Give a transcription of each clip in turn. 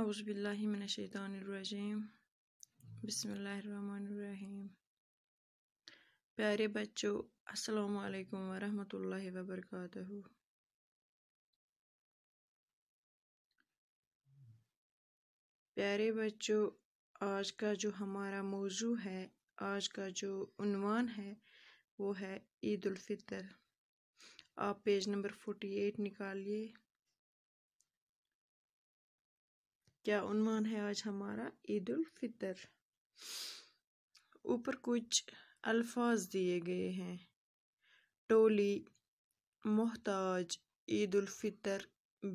अउज़बिल्लिमिनशैतरजीम बसमीम प्यारे बच्चों अस्सलाम वालेकुम वरहमतुल्लाहि व बरकातहू प्यारे बच्चों आज का जो हमारा मौजू है आज का जो उनवान है वो है ईद उल फितर आप पेज नंबर फोटी एट निकालिए क्या उन्वान है आज हमारा ईद उल फितर ऊपर कुछ अल्फाज दिए गए हैं टोली मोहताज ईद उल फितर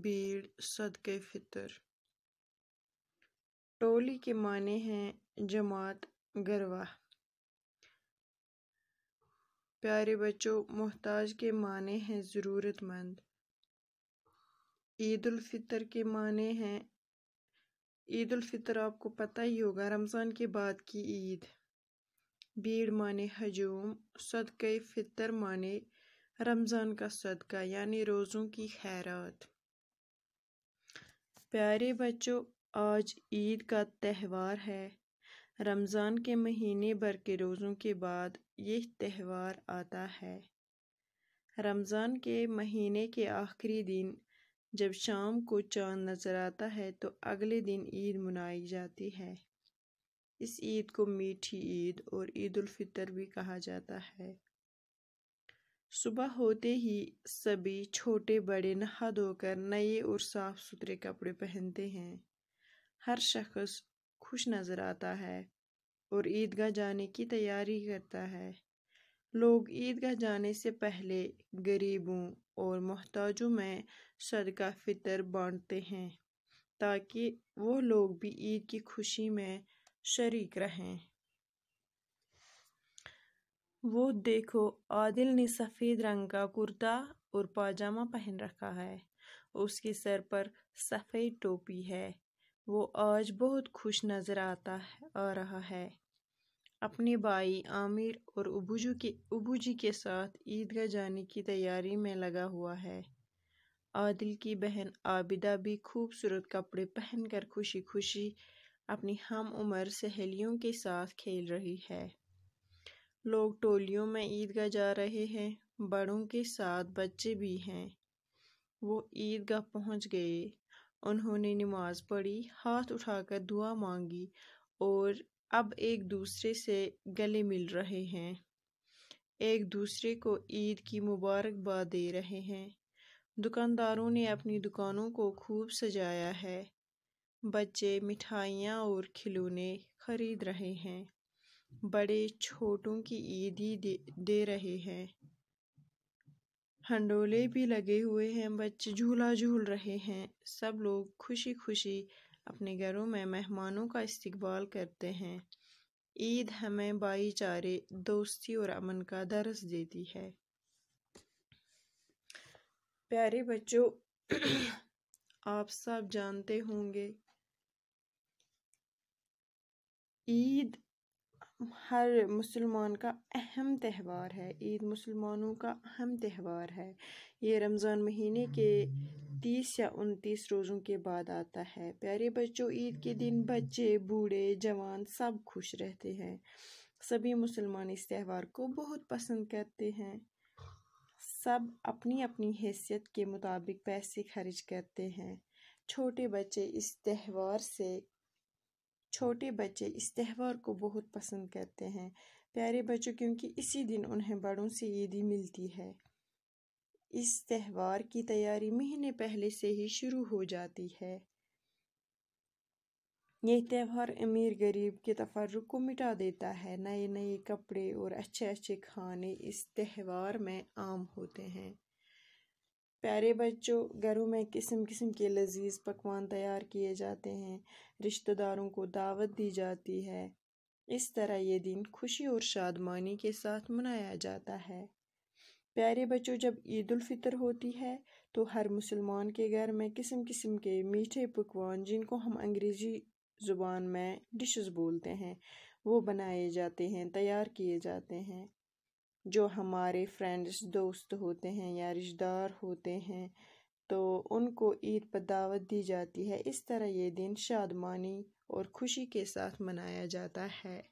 भीड़ सदके फितर टोली के माने हैं जमात गरवा प्यारे बच्चों मोहताज के माने हैं ज़रूरतमंद ईद उल फितर के माने हैं ईद उलफ़ितर आपको पता ही होगा रमज़ान के बाद की ईद भीड़ माने हजूम सदक़ फ़ितर माने रमज़ान का सदका यानी रोज़ों की खैरत प्यारे बच्चों आज ईद का त्यौहार है रमज़ान के महीने भर के रोज़ों के बाद यह त्यौहार आता है रमज़ान के महीने के आखिरी दिन जब शाम को चांद नज़र आता है तो अगले दिन ईद मनाई जाती है इस ईद को मीठी ईद और ईद फितर भी कहा जाता है सुबह होते ही सभी छोटे बड़े नहा धोकर नए और साफ़ सुथरे कपड़े पहनते हैं हर शख्स खुश नज़र आता है और ईदगाह जाने की तैयारी करता है लोग ईदगाह जाने से पहले गरीबों और मोहताजों में सदका फितर बांटते हैं ताकि वो लोग भी ईद की खुशी में शरीक रहें वो देखो आदिल ने सफ़ेद रंग का कुर्ता और पाजामा पहन रखा है उसके सर पर सफ़ेद टोपी है वो आज बहुत खुश नज़र आता है, आ रहा है अपने भाई आमिर और अबूजू के उबूजी के साथ ईदगाह जाने की तैयारी में लगा हुआ है आदिल की बहन आबिदा भी खूबसूरत कपड़े पहनकर खुशी खुशी अपनी हम उम्र सहेलियों के साथ खेल रही है लोग टोलियों में ईदगाह जा रहे हैं बड़ों के साथ बच्चे भी हैं वो ईदगाह पहुंच गए उन्होंने नमाज पढ़ी हाथ उठाकर दुआ मांगी और अब एक दूसरे से गले मिल रहे हैं एक दूसरे को ईद की मुबारकबाद दे रहे हैं दुकानदारों ने अपनी दुकानों को खूब सजाया है बच्चे मिठाइयाँ और खिलौने खरीद रहे हैं बड़े छोटों की ईद ही दे, दे रहे हैं हंडोले भी लगे हुए हैं बच्चे झूला झूल रहे हैं सब लोग खुशी खुशी अपने घरों में मेहमानों का इस्तबाल करते हैं ईद हमें भाईचारे दोस्ती और अमन का दर्स देती है प्यारे बच्चों आप सब जानते होंगे ईद हर मुसलमान का अहम त्यौहार है ईद मुसलमानों का अहम त्यौहार है ये रमज़ान महीने के तीस या उनतीस रोज़ों के बाद आता है प्यारे बच्चों ईद के दिन बच्चे बूढ़े जवान सब खुश रहते हैं सभी मुसलमान इस त्यौहार को बहुत पसंद करते हैं सब अपनी अपनी हैसियत के मुताबिक पैसे खर्च करते हैं छोटे बच्चे इस त्यौहार से छोटे बच्चे इस त्यौहार को बहुत पसंद करते हैं प्यारे बच्चों क्योंकि इसी दिन उन्हें बड़ों से ईदी मिलती है इस त्यौहार की तैयारी महीने पहले से ही शुरू हो जाती है यह त्यौहार अमीर गरीब के तफरुक को मिटा देता है नए नए कपड़े और अच्छे अच्छे खाने इस त्यौहार में आम होते हैं प्यारे बच्चों घरों में किस्म किस्म के लजीज पकवान तैयार किए जाते हैं रिश्तेदारों को दावत दी जाती है इस तरह ये दिन खुशी और शादमानी के साथ मनाया जाता है प्यारे बच्चों जब ईद फितर होती है तो हर मुसलमान के घर में किस्म किस्म के मीठे पकवान जिनको हम अंग्रेज़ी ज़ुबान में डिशेस बोलते हैं वो बनाए जाते हैं तैयार किए जाते हैं जो हमारे फ्रेंड्स दोस्त होते हैं या रिश्तेदार होते हैं तो उनको ईद पर दावत दी जाती है इस तरह ये दिन शादमानी और खुशी के साथ मनाया जाता है